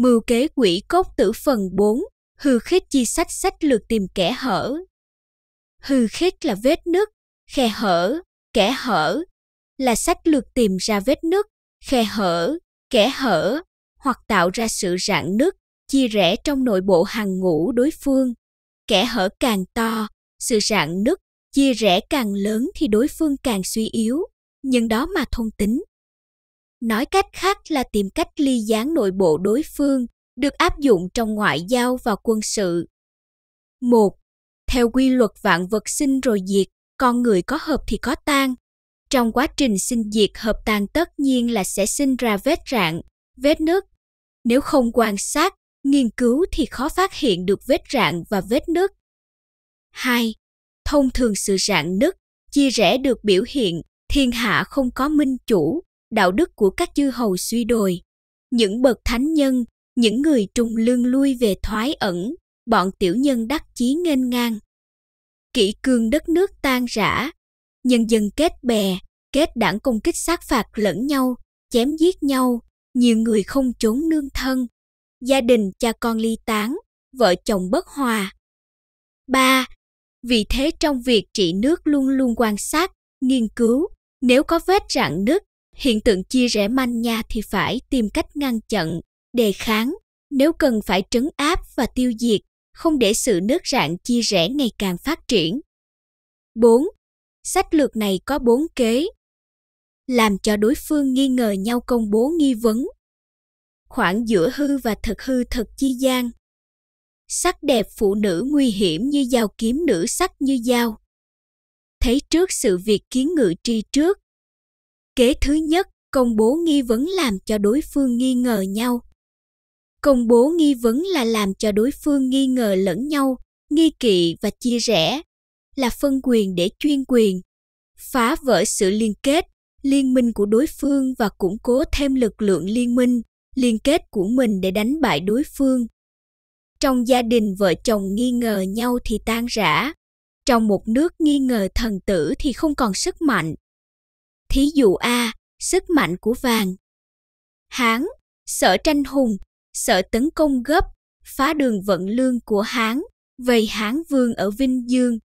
mưu kế quỷ cốt tử phần 4, hư khích chi sách sách lược tìm kẻ hở. Hư khích là vết nứt, khe hở, kẻ hở, là sách lược tìm ra vết nứt, khe hở, kẻ hở, hoặc tạo ra sự rạn nứt, chia rẽ trong nội bộ hàng ngũ đối phương. Kẻ hở càng to, sự rạn nứt, chia rẽ càng lớn thì đối phương càng suy yếu, nhưng đó mà thông tính Nói cách khác là tìm cách ly gián nội bộ đối phương được áp dụng trong ngoại giao và quân sự. 1. Theo quy luật vạn vật sinh rồi diệt, con người có hợp thì có tan. Trong quá trình sinh diệt hợp tan tất nhiên là sẽ sinh ra vết rạn, vết nứt. Nếu không quan sát, nghiên cứu thì khó phát hiện được vết rạn và vết nứt. 2. Thông thường sự rạn nứt, chia rẽ được biểu hiện thiên hạ không có minh chủ, đạo đức của các chư hầu suy đồi. Những bậc thánh nhân, những người trùng lương lui về thoái ẩn, bọn tiểu nhân đắc chí nghênh ngang. Kỷ cương đất nước tan rã, nhân dân kết bè, kết đảng công kích sát phạt lẫn nhau, chém giết nhau, nhiều người không trốn nương thân, gia đình cha con ly tán, vợ chồng bất hòa. Ba, Vì thế trong việc trị nước luôn luôn quan sát, nghiên cứu, nếu có vết rạn nứt, hiện tượng chia rẽ manh nha thì phải tìm cách ngăn chặn, đề kháng, nếu cần phải trấn áp và tiêu diệt, không để sự nước rạn chia rẽ ngày càng phát triển. 4. Sách lược này có bốn kế. Làm cho đối phương nghi ngờ nhau công bố nghi vấn. Khoảng giữa hư và thật hư thật chi gian. Sắc đẹp phụ nữ nguy hiểm như dao kiếm nữ sắc như dao. Thấy trước sự việc kiến ngự tri trước, Kế thứ nhất, công bố nghi vấn làm cho đối phương nghi ngờ nhau. Công bố nghi vấn là làm cho đối phương nghi ngờ lẫn nhau, nghi kỵ và chia rẽ, là phân quyền để chuyên quyền, phá vỡ sự liên kết, liên minh của đối phương và củng cố thêm lực lượng liên minh, liên kết của mình để đánh bại đối phương. Trong gia đình vợ chồng nghi ngờ nhau thì tan rã, trong một nước nghi ngờ thần tử thì không còn sức mạnh Thí dụ A, sức mạnh của vàng. Hán, sợ tranh hùng, sợ tấn công gấp, phá đường vận lương của Hán, vây Hán vương ở Vinh Dương.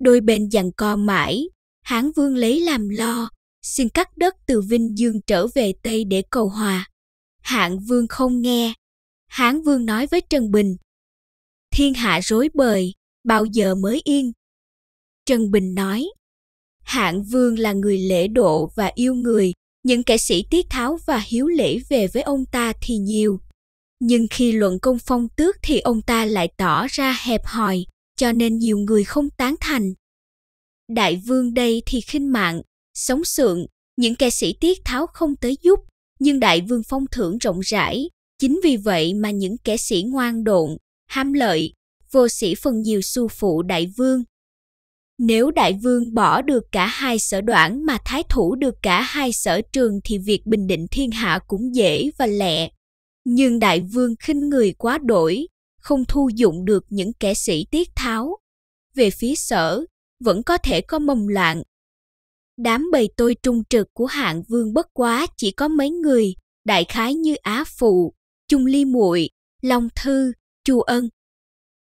Đôi bên giằng co mãi, Hán vương lấy làm lo, xin cắt đất từ Vinh Dương trở về Tây để cầu hòa. Hạng vương không nghe, Hán vương nói với Trần Bình. Thiên hạ rối bời, bao giờ mới yên? Trần Bình nói, hạng vương là người lễ độ và yêu người những kẻ sĩ tiết tháo và hiếu lễ về với ông ta thì nhiều nhưng khi luận công phong tước thì ông ta lại tỏ ra hẹp hòi cho nên nhiều người không tán thành đại vương đây thì khinh mạng sống sượng những kẻ sĩ tiết tháo không tới giúp nhưng đại vương phong thưởng rộng rãi chính vì vậy mà những kẻ sĩ ngoan độn ham lợi vô sĩ phần nhiều xu phụ đại vương nếu đại vương bỏ được cả hai sở đoạn mà thái thủ được cả hai sở trường thì việc bình định thiên hạ cũng dễ và lẹ. Nhưng đại vương khinh người quá đổi, không thu dụng được những kẻ sĩ tiết tháo. Về phía sở, vẫn có thể có mầm loạn. Đám bầy tôi trung trực của hạng vương bất quá chỉ có mấy người, đại khái như Á Phụ, Trung Ly Muội, Long Thư, Chu Ân,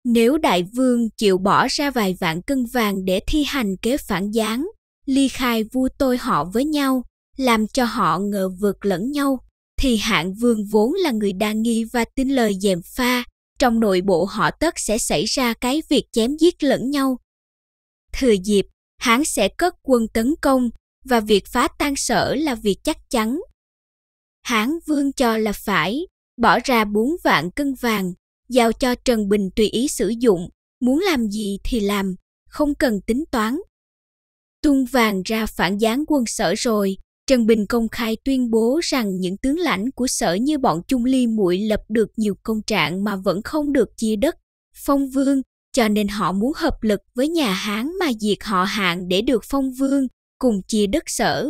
nếu đại vương chịu bỏ ra vài vạn cân vàng để thi hành kế phản gián, ly khai vua tôi họ với nhau, làm cho họ ngờ vượt lẫn nhau, thì hạng vương vốn là người đa nghi và tin lời dèm pha, trong nội bộ họ tất sẽ xảy ra cái việc chém giết lẫn nhau. Thừa dịp, hán sẽ cất quân tấn công, và việc phá tan sở là việc chắc chắn. Hán vương cho là phải, bỏ ra bốn vạn cân vàng, giao cho Trần Bình tùy ý sử dụng, muốn làm gì thì làm, không cần tính toán. Tung vàng ra phản gián quân sở rồi, Trần Bình công khai tuyên bố rằng những tướng lãnh của sở như bọn Chung Ly muội lập được nhiều công trạng mà vẫn không được chia đất, phong vương, cho nên họ muốn hợp lực với nhà Hán mà diệt họ hạng để được phong vương, cùng chia đất sở.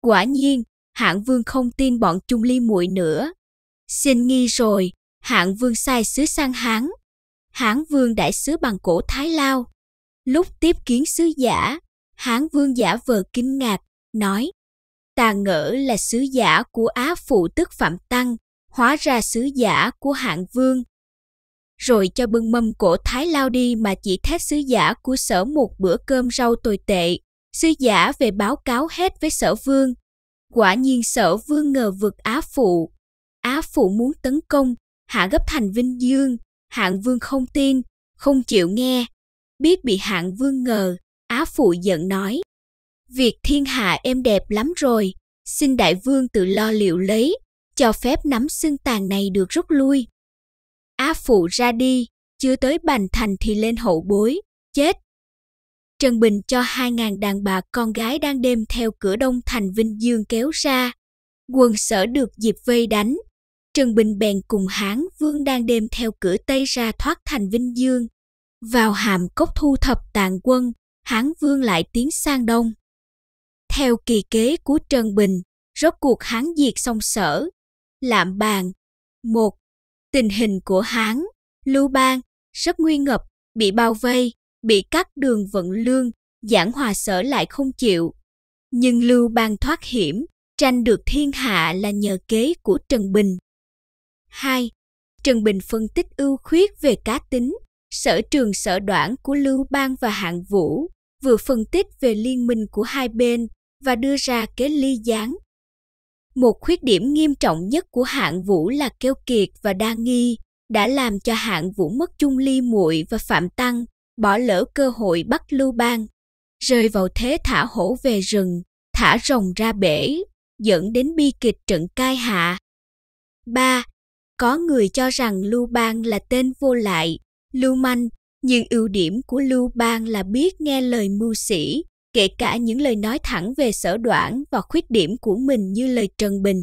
Quả nhiên, hạng vương không tin bọn Chung Ly muội nữa. Xin nghi rồi, hạng vương sai sứ sang hán hán vương đại sứ bằng cổ thái lao lúc tiếp kiến sứ giả hán vương giả vờ kinh ngạc nói ta ngỡ là sứ giả của á phụ tức phạm tăng hóa ra sứ giả của hạng vương rồi cho bưng mâm cổ thái lao đi mà chỉ thét sứ giả của sở một bữa cơm rau tồi tệ sứ giả về báo cáo hết với sở vương quả nhiên sở vương ngờ vực á phụ á phụ muốn tấn công Hạ gấp thành Vinh Dương, Hạng Vương không tin, không chịu nghe. Biết bị Hạng Vương ngờ, Á Phụ giận nói. Việc thiên hạ em đẹp lắm rồi, xin đại vương tự lo liệu lấy, cho phép nắm xương tàn này được rút lui. Á Phụ ra đi, chưa tới Bành Thành thì lên hậu bối, chết. Trần Bình cho hai ngàn đàn bà con gái đang đêm theo cửa đông thành Vinh Dương kéo ra. Quần sở được dịp vây đánh, Trần Bình bèn cùng Hán Vương đang đêm theo cửa Tây ra thoát thành Vinh Dương. Vào hàm cốc thu thập tàn quân, Hán Vương lại tiến sang Đông. Theo kỳ kế của Trần Bình, rốt cuộc Hán diệt xong sở. Lạm bàn một Tình hình của Hán, Lưu Bang rất nguy ngập, bị bao vây, bị cắt đường vận lương, giảng hòa sở lại không chịu. Nhưng Lưu Bang thoát hiểm, tranh được thiên hạ là nhờ kế của Trần Bình. 2. Trần Bình phân tích ưu khuyết về cá tính, sở trường sở đoản của Lưu Bang và Hạng Vũ, vừa phân tích về liên minh của hai bên và đưa ra kế ly gián. Một khuyết điểm nghiêm trọng nhất của Hạng Vũ là keo kiệt và đa nghi, đã làm cho Hạng Vũ mất chung ly muội và Phạm Tăng, bỏ lỡ cơ hội bắt Lưu Bang, rơi vào thế thả hổ về rừng, thả rồng ra bể, dẫn đến bi kịch trận cai hạ. 3. Có người cho rằng Lưu Bang là tên vô lại, lưu manh, nhưng ưu điểm của Lưu Bang là biết nghe lời mưu sĩ, kể cả những lời nói thẳng về sở đoản và khuyết điểm của mình như lời Trần Bình.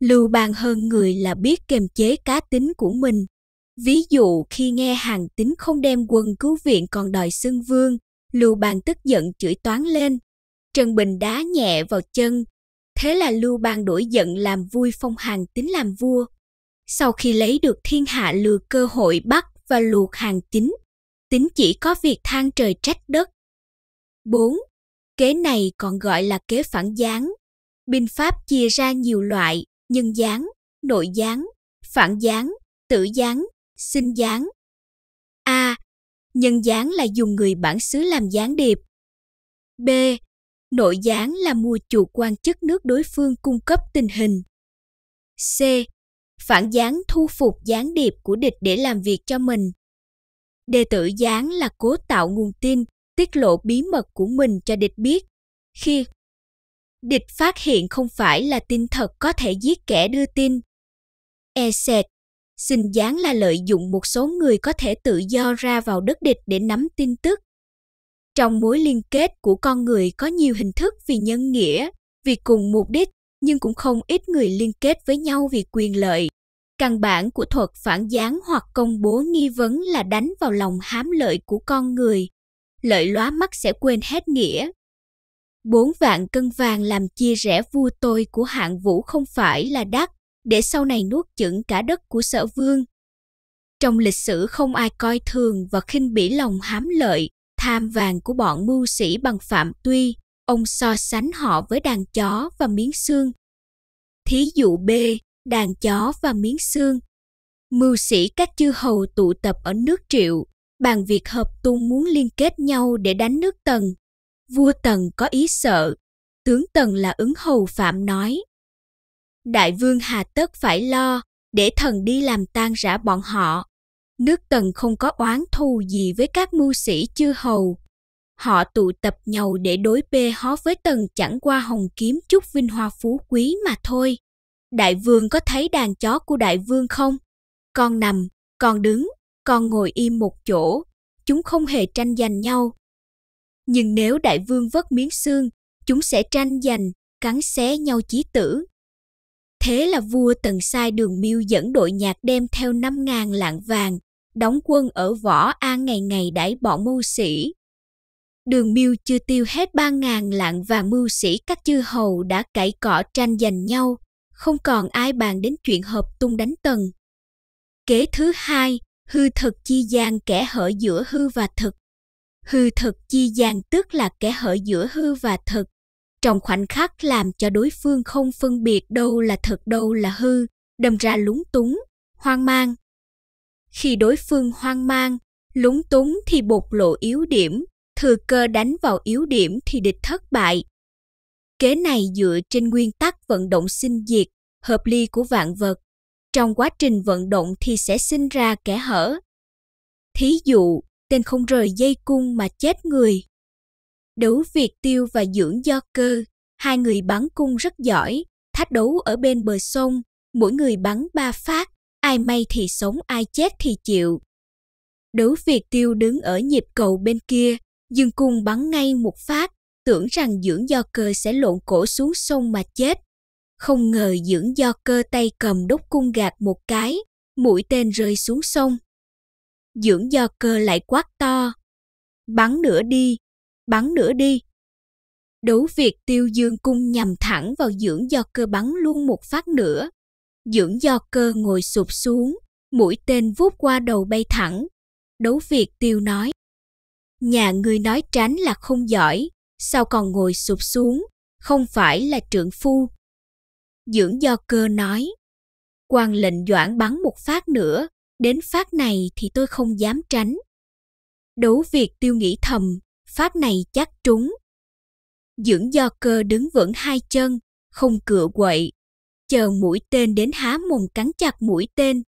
Lưu Bang hơn người là biết kiềm chế cá tính của mình. Ví dụ khi nghe hàng tính không đem quân cứu viện còn đòi xưng vương, Lưu Bang tức giận chửi toán lên. Trần Bình đá nhẹ vào chân. Thế là Lưu Bang đổi giận làm vui phong hàng tính làm vua sau khi lấy được thiên hạ lừa cơ hội bắt và luộc hàng tính tính chỉ có việc than trời trách đất 4. Kế này còn gọi là kế phản gián. Binh pháp chia ra nhiều loại, nhân gián, nội gián, phản gián, tử gián, sinh gián. A. nhân gián là dùng người bản xứ làm gián điệp. B. Nội gián là mua chuộc quan chức nước đối phương cung cấp tình hình. C phản gián thu phục gián điệp của địch để làm việc cho mình. Đệ tử gián là cố tạo nguồn tin, tiết lộ bí mật của mình cho địch biết. Khi địch phát hiện không phải là tin thật có thể giết kẻ đưa tin. E sệt, xin gián là lợi dụng một số người có thể tự do ra vào đất địch để nắm tin tức. Trong mối liên kết của con người có nhiều hình thức vì nhân nghĩa, vì cùng mục đích nhưng cũng không ít người liên kết với nhau vì quyền lợi. Căn bản của thuật phản gián hoặc công bố nghi vấn là đánh vào lòng hám lợi của con người. Lợi lóa mắt sẽ quên hết nghĩa. Bốn vạn cân vàng làm chia rẽ vua tôi của hạng vũ không phải là đắt, để sau này nuốt chửng cả đất của sở vương. Trong lịch sử không ai coi thường và khinh bỉ lòng hám lợi, tham vàng của bọn mưu sĩ bằng phạm tuy, ông so sánh họ với đàn chó và miếng xương. Thí dụ B, đàn chó và miếng xương. Mưu sĩ các chư hầu tụ tập ở nước Triệu, bàn việc hợp tung muốn liên kết nhau để đánh nước Tần. Vua Tần có ý sợ, tướng Tần là ứng hầu Phạm nói. Đại vương Hà Tất phải lo, để thần đi làm tan rã bọn họ. Nước Tần không có oán thù gì với các mưu sĩ chư hầu, Họ tụ tập nhau để đối bê hó với tần chẳng qua hồng kiếm chút vinh hoa phú quý mà thôi. Đại vương có thấy đàn chó của đại vương không? Con nằm, con đứng, con ngồi im một chỗ, chúng không hề tranh giành nhau. Nhưng nếu đại vương vất miếng xương, chúng sẽ tranh giành, cắn xé nhau chí tử. Thế là vua tần sai đường miêu dẫn đội nhạc đem theo 5.000 lạng vàng, đóng quân ở võ an ngày ngày đãi bọn mưu sĩ, đường miêu chưa tiêu hết ba ngàn lạng và mưu sĩ các chư hầu đã cãi cọ tranh giành nhau, không còn ai bàn đến chuyện hợp tung đánh tần. Kế thứ hai, hư thực chi gian kẻ hở giữa hư và thực. Hư thực chi gian tức là kẻ hở giữa hư và thực. Trong khoảnh khắc làm cho đối phương không phân biệt đâu là thật đâu là hư, đâm ra lúng túng, hoang mang. Khi đối phương hoang mang, lúng túng thì bộc lộ yếu điểm, thừa cơ đánh vào yếu điểm thì địch thất bại. Kế này dựa trên nguyên tắc vận động sinh diệt, hợp ly của vạn vật. Trong quá trình vận động thì sẽ sinh ra kẻ hở. Thí dụ, tên không rời dây cung mà chết người. Đấu Việt Tiêu và Dưỡng Do Cơ, hai người bắn cung rất giỏi, thách đấu ở bên bờ sông, mỗi người bắn ba phát, ai may thì sống ai chết thì chịu. Đấu Việt Tiêu đứng ở nhịp cầu bên kia, Dương cung bắn ngay một phát, tưởng rằng dưỡng do cơ sẽ lộn cổ xuống sông mà chết. Không ngờ dưỡng do cơ tay cầm đốc cung gạt một cái, mũi tên rơi xuống sông. Dưỡng do cơ lại quát to. Bắn nữa đi, bắn nữa đi. Đấu Việt tiêu dương cung nhằm thẳng vào dưỡng do cơ bắn luôn một phát nữa. Dưỡng do cơ ngồi sụp xuống, mũi tên vút qua đầu bay thẳng. Đấu Việt tiêu nói, nhà ngươi nói tránh là không giỏi, sao còn ngồi sụp xuống, không phải là trượng phu. Dưỡng do cơ nói, quan lệnh doãn bắn một phát nữa, đến phát này thì tôi không dám tránh. Đấu việc tiêu nghĩ thầm, phát này chắc trúng. Dưỡng do cơ đứng vững hai chân, không cựa quậy, chờ mũi tên đến há mồm cắn chặt mũi tên,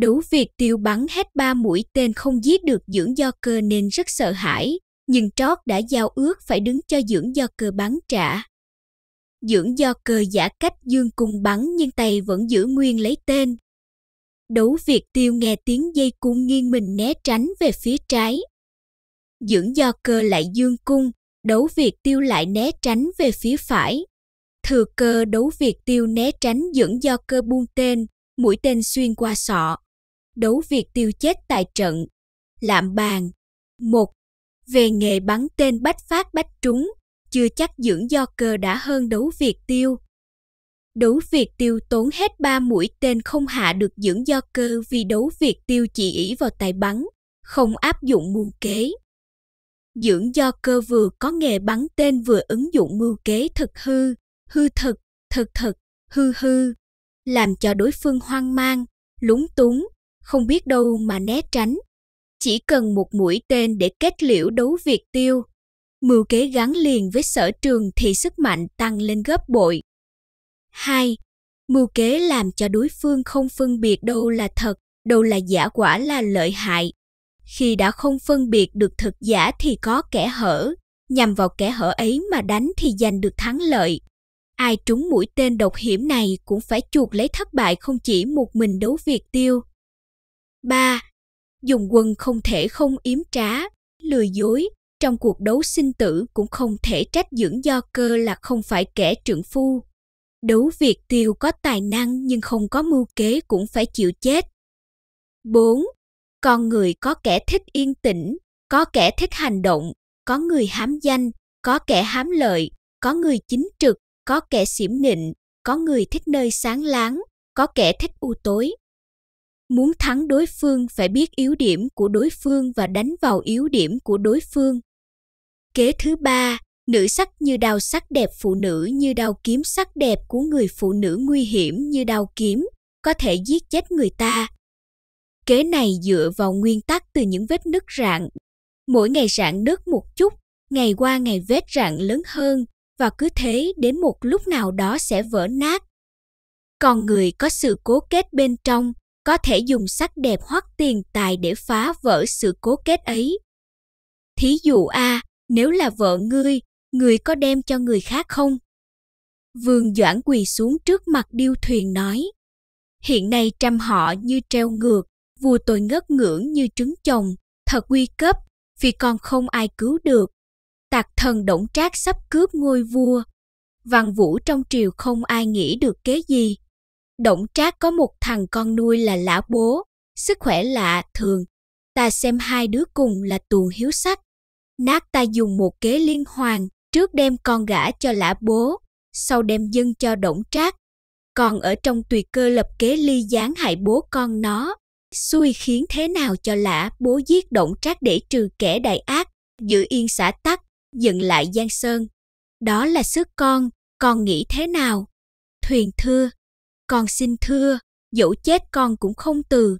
Đủ việc tiêu bắn hết ba mũi tên không giết được dưỡng do cơ nên rất sợ hãi, nhưng trót đã giao ước phải đứng cho dưỡng do cơ bắn trả. Dưỡng do cơ giả cách dương cung bắn nhưng tay vẫn giữ nguyên lấy tên. Đấu Việt Tiêu nghe tiếng dây cung nghiêng mình né tránh về phía trái. Dưỡng do cơ lại dương cung, đấu Việt Tiêu lại né tránh về phía phải. Thừa cơ đấu Việt Tiêu né tránh dưỡng do cơ buông tên, mũi tên xuyên qua sọ đấu việc tiêu chết tại trận. Lạm bàn một Về nghề bắn tên bách phát bách trúng, chưa chắc dưỡng do cơ đã hơn đấu việc tiêu. Đấu việc tiêu tốn hết ba mũi tên không hạ được dưỡng do cơ vì đấu việc tiêu chỉ ý vào tài bắn, không áp dụng mưu kế. Dưỡng do cơ vừa có nghề bắn tên vừa ứng dụng mưu kế thực hư, hư thực, thực thực, hư hư, làm cho đối phương hoang mang, lúng túng, không biết đâu mà né tránh. Chỉ cần một mũi tên để kết liễu đấu Việt tiêu, mưu kế gắn liền với sở trường thì sức mạnh tăng lên gấp bội. 2. Mưu kế làm cho đối phương không phân biệt đâu là thật, đâu là giả quả là lợi hại. Khi đã không phân biệt được thật giả thì có kẻ hở, nhằm vào kẻ hở ấy mà đánh thì giành được thắng lợi. Ai trúng mũi tên độc hiểm này cũng phải chuộc lấy thất bại không chỉ một mình đấu việc tiêu, 3. Dùng quân không thể không yếm trá, lừa dối, trong cuộc đấu sinh tử cũng không thể trách dưỡng do cơ là không phải kẻ trượng phu. Đấu việc tiêu có tài năng nhưng không có mưu kế cũng phải chịu chết. 4. Con người có kẻ thích yên tĩnh, có kẻ thích hành động, có người hám danh, có kẻ hám lợi, có người chính trực, có kẻ xỉm nịnh, có người thích nơi sáng láng, có kẻ thích u tối muốn thắng đối phương phải biết yếu điểm của đối phương và đánh vào yếu điểm của đối phương kế thứ ba nữ sắc như đao sắc đẹp phụ nữ như đao kiếm sắc đẹp của người phụ nữ nguy hiểm như đao kiếm có thể giết chết người ta kế này dựa vào nguyên tắc từ những vết nứt rạn mỗi ngày rạn nứt một chút ngày qua ngày vết rạn lớn hơn và cứ thế đến một lúc nào đó sẽ vỡ nát còn người có sự cố kết bên trong có thể dùng sắc đẹp hoặc tiền tài để phá vỡ sự cố kết ấy. Thí dụ A, nếu là vợ ngươi, ngươi có đem cho người khác không? Vương Doãn quỳ xuống trước mặt điêu thuyền nói. Hiện nay trăm họ như treo ngược, vua tôi ngất ngưỡng như trứng chồng, thật nguy cấp, vì còn không ai cứu được. Tạc thần động trác sắp cướp ngôi vua. Văn vũ trong triều không ai nghĩ được kế gì, Động Trác có một thằng con nuôi là lão Bố, sức khỏe lạ thường. Ta xem hai đứa cùng là tuồng hiếu sách. Nát ta dùng một kế liên hoàn, trước đem con gã cho Lã Bố, sau đem dân cho Động Trác. Còn ở trong tùy cơ lập kế ly gián hại bố con nó, xui khiến thế nào cho lã bố giết Động Trác để trừ kẻ đại ác, giữ yên xã tắc, dựng lại Giang Sơn. Đó là sức con, con nghĩ thế nào? Thuyền thưa con xin thưa dẫu chết con cũng không từ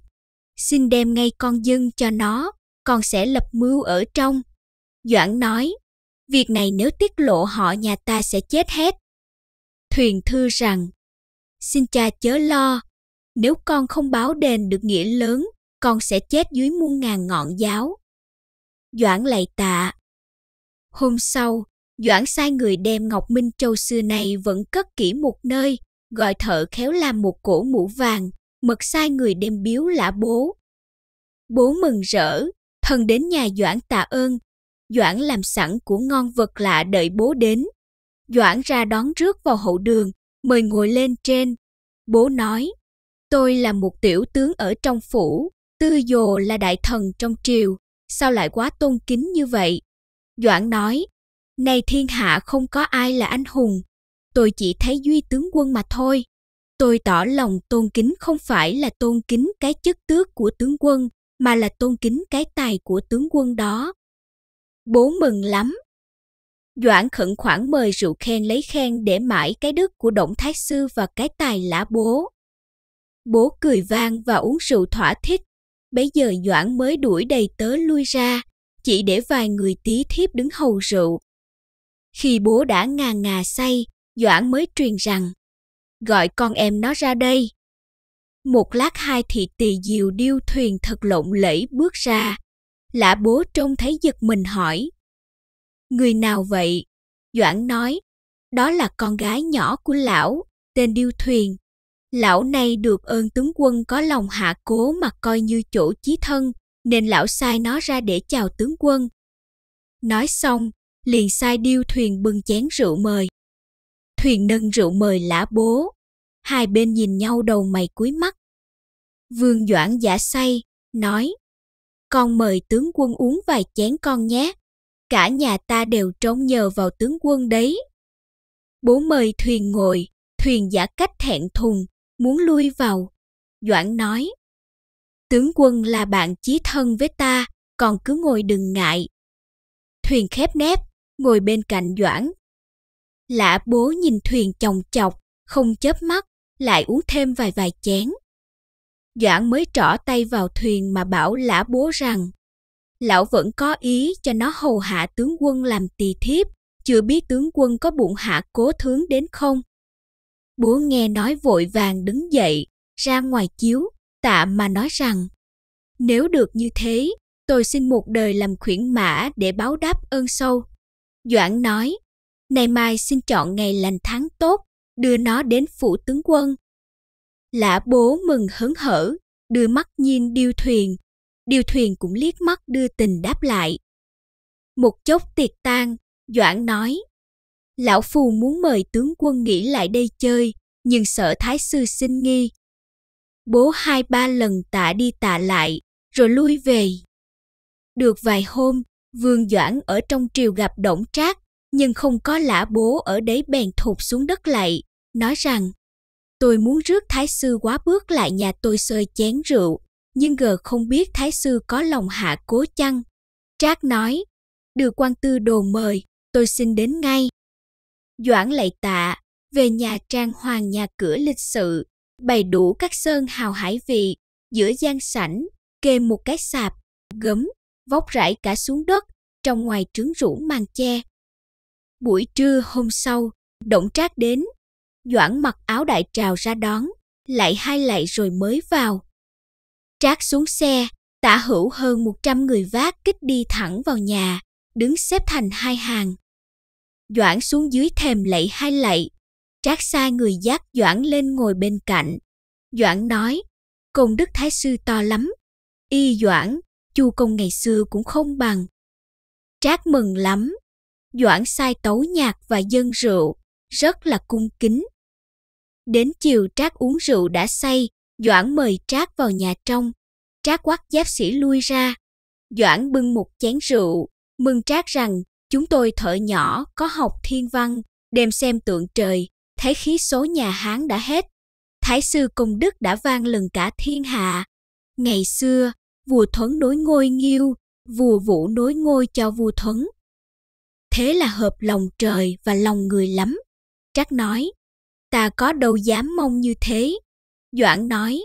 xin đem ngay con dâng cho nó con sẽ lập mưu ở trong doãn nói việc này nếu tiết lộ họ nhà ta sẽ chết hết thuyền thư rằng xin cha chớ lo nếu con không báo đền được nghĩa lớn con sẽ chết dưới muôn ngàn ngọn giáo doãn lạy tạ hôm sau doãn sai người đem ngọc minh châu xưa này vẫn cất kỹ một nơi gọi thợ khéo làm một cổ mũ vàng, mật sai người đem biếu lã bố. Bố mừng rỡ, thần đến nhà Doãn tạ ơn, Doãn làm sẵn của ngon vật lạ đợi bố đến. Doãn ra đón trước vào hậu đường, mời ngồi lên trên. Bố nói, tôi là một tiểu tướng ở trong phủ, tư dồ là đại thần trong triều, sao lại quá tôn kính như vậy? Doãn nói, nay thiên hạ không có ai là anh hùng, tôi chỉ thấy duy tướng quân mà thôi. Tôi tỏ lòng tôn kính không phải là tôn kính cái chức tước của tướng quân, mà là tôn kính cái tài của tướng quân đó. Bố mừng lắm. Doãn khẩn khoản mời rượu khen lấy khen để mãi cái đức của Động Thái Sư và cái tài lã bố. Bố cười vang và uống rượu thỏa thích. Bấy giờ Doãn mới đuổi đầy tớ lui ra, chỉ để vài người tí thiếp đứng hầu rượu. Khi bố đã ngà ngà say, Doãn mới truyền rằng, gọi con em nó ra đây. Một lát hai thị tỳ diều điêu thuyền thật lộn lẫy bước ra. Lã bố trông thấy giật mình hỏi. Người nào vậy? Doãn nói, đó là con gái nhỏ của lão, tên điêu thuyền. Lão này được ơn tướng quân có lòng hạ cố mà coi như chỗ chí thân, nên lão sai nó ra để chào tướng quân. Nói xong, liền sai điêu thuyền bưng chén rượu mời. Thuyền nâng rượu mời lã bố, hai bên nhìn nhau đầu mày cúi mắt. Vương Doãn giả say, nói, con mời tướng quân uống vài chén con nhé, cả nhà ta đều trông nhờ vào tướng quân đấy. Bố mời thuyền ngồi, thuyền giả cách thẹn thùng, muốn lui vào. Doãn nói, tướng quân là bạn chí thân với ta, còn cứ ngồi đừng ngại. Thuyền khép nép, ngồi bên cạnh Doãn, lã bố nhìn thuyền chồng chọc, không chớp mắt, lại uống thêm vài vài chén. Doãn mới trỏ tay vào thuyền mà bảo lã bố rằng Lão vẫn có ý cho nó hầu hạ tướng quân làm tỳ thiếp, chưa biết tướng quân có bụng hạ cố thướng đến không. Bố nghe nói vội vàng đứng dậy, ra ngoài chiếu, tạ mà nói rằng Nếu được như thế, tôi xin một đời làm khuyển mã để báo đáp ơn sâu. Doãn nói, Nay mai xin chọn ngày lành tháng tốt, đưa nó đến phủ tướng quân. Lã bố mừng hớn hở, đưa mắt nhìn điêu thuyền. Điêu thuyền cũng liếc mắt đưa tình đáp lại. Một chốc tiệc tan, Doãn nói, Lão Phù muốn mời tướng quân nghỉ lại đây chơi, nhưng sợ thái sư xin nghi. Bố hai ba lần tạ đi tạ lại, rồi lui về. Được vài hôm, Vương Doãn ở trong triều gặp Đổng Trác, nhưng không có lã bố ở đấy bèn thụt xuống đất lại, nói rằng Tôi muốn rước Thái Sư quá bước lại nhà tôi sơi chén rượu, nhưng gờ không biết Thái Sư có lòng hạ cố chăng. Trác nói, được quan tư đồ mời, tôi xin đến ngay. Doãn lại tạ, về nhà trang hoàng nhà cửa lịch sự, bày đủ các sơn hào hải vị, giữa gian sảnh, kê một cái sạp, gấm, vóc rải cả xuống đất, trong ngoài trứng rũ màn che, Buổi trưa hôm sau, Động Trác đến. Doãn mặc áo đại trào ra đón, lại hai lạy rồi mới vào. Trác xuống xe, tả hữu hơn 100 người vác kích đi thẳng vào nhà, đứng xếp thành hai hàng. Doãn xuống dưới thèm lạy hai lạy, Trác sai người dắt Doãn lên ngồi bên cạnh. Doãn nói, công đức thái sư to lắm, y Doãn, chu công ngày xưa cũng không bằng. Trác mừng lắm, Doãn sai tấu nhạc và dân rượu, rất là cung kính. Đến chiều Trác uống rượu đã say, Doãn mời Trác vào nhà trong. Trác quát giáp sĩ lui ra. Doãn bưng một chén rượu, mừng Trác rằng chúng tôi thợ nhỏ có học thiên văn, đem xem tượng trời, thấy khí số nhà Hán đã hết. Thái sư công đức đã vang lừng cả thiên hạ. Ngày xưa, vua thuấn nối ngôi nghiêu, vua vũ nối ngôi cho vua thuấn thế là hợp lòng trời và lòng người lắm trác nói ta có đâu dám mong như thế doãn nói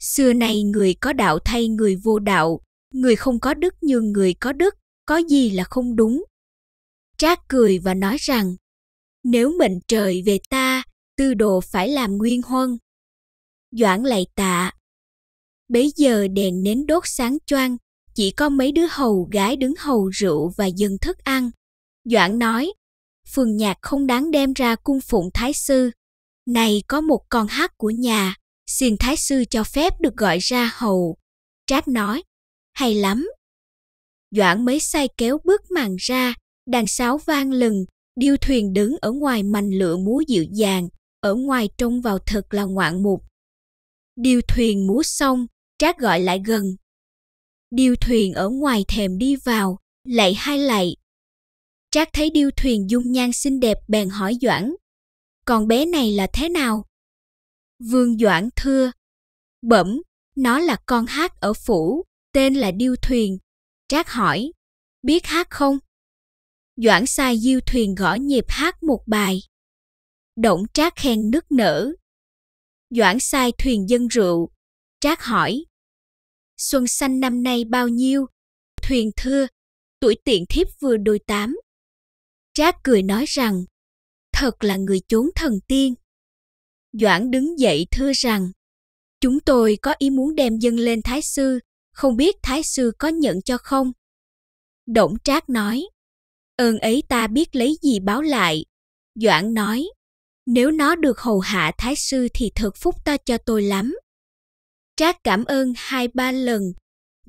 xưa nay người có đạo thay người vô đạo người không có đức như người có đức có gì là không đúng trác cười và nói rằng nếu mệnh trời về ta tư đồ phải làm nguyên huân doãn lại tạ bấy giờ đèn nến đốt sáng choang chỉ có mấy đứa hầu gái đứng hầu rượu và dân thức ăn Doãn nói, phường nhạc không đáng đem ra cung phụng thái sư. Này có một con hát của nhà, xin thái sư cho phép được gọi ra hầu. Trác nói, hay lắm. Doãn mới say kéo bước màn ra, đàn sáo vang lừng, điêu thuyền đứng ở ngoài mành lửa múa dịu dàng, ở ngoài trông vào thật là ngoạn mục. Điêu thuyền múa xong, Trác gọi lại gần. Điêu thuyền ở ngoài thèm đi vào, lạy hai lạy, Trác thấy điêu thuyền dung nhan xinh đẹp bèn hỏi Doãn, còn bé này là thế nào? Vương Doãn thưa, bẩm, nó là con hát ở phủ, tên là điêu thuyền. Trác hỏi, biết hát không? Doãn sai diêu thuyền gõ nhịp hát một bài. Động trác khen nức nở. Doãn sai thuyền dân rượu. Trác hỏi, xuân xanh năm nay bao nhiêu? Thuyền thưa, tuổi tiện thiếp vừa đôi tám. Trác cười nói rằng, thật là người chốn thần tiên. Doãn đứng dậy thưa rằng, chúng tôi có ý muốn đem dân lên Thái Sư, không biết Thái Sư có nhận cho không? Đổng Trác nói, ơn ấy ta biết lấy gì báo lại. Doãn nói, nếu nó được hầu hạ Thái Sư thì thật phúc ta cho tôi lắm. Trác cảm ơn hai ba lần,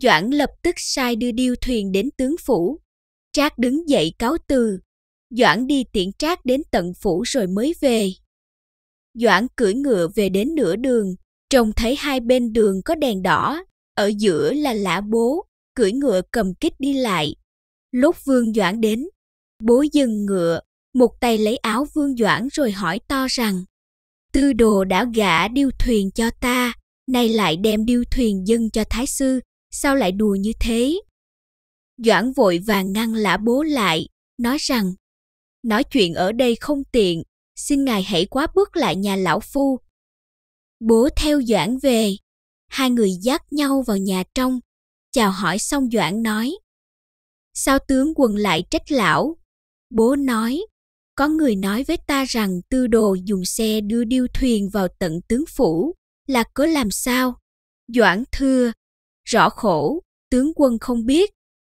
Doãn lập tức sai đưa điêu thuyền đến tướng phủ. Trác đứng dậy cáo từ, Doãn đi tiện trác đến tận phủ rồi mới về. Doãn cưỡi ngựa về đến nửa đường, trông thấy hai bên đường có đèn đỏ, ở giữa là lã bố, cưỡi ngựa cầm kích đi lại. Lúc Vương Doãn đến, bố dừng ngựa, một tay lấy áo Vương Doãn rồi hỏi to rằng Tư đồ đã gả điêu thuyền cho ta, nay lại đem điêu thuyền dâng cho Thái Sư, sao lại đùa như thế? Doãn vội vàng ngăn lã bố lại, nói rằng nói chuyện ở đây không tiện, xin ngài hãy quá bước lại nhà lão phu. Bố theo Doãn về, hai người dắt nhau vào nhà trong, chào hỏi xong Doãn nói. Sao tướng quần lại trách lão? Bố nói, có người nói với ta rằng tư đồ dùng xe đưa điêu thuyền vào tận tướng phủ, là cớ làm sao? Doãn thưa, rõ khổ, tướng quân không biết.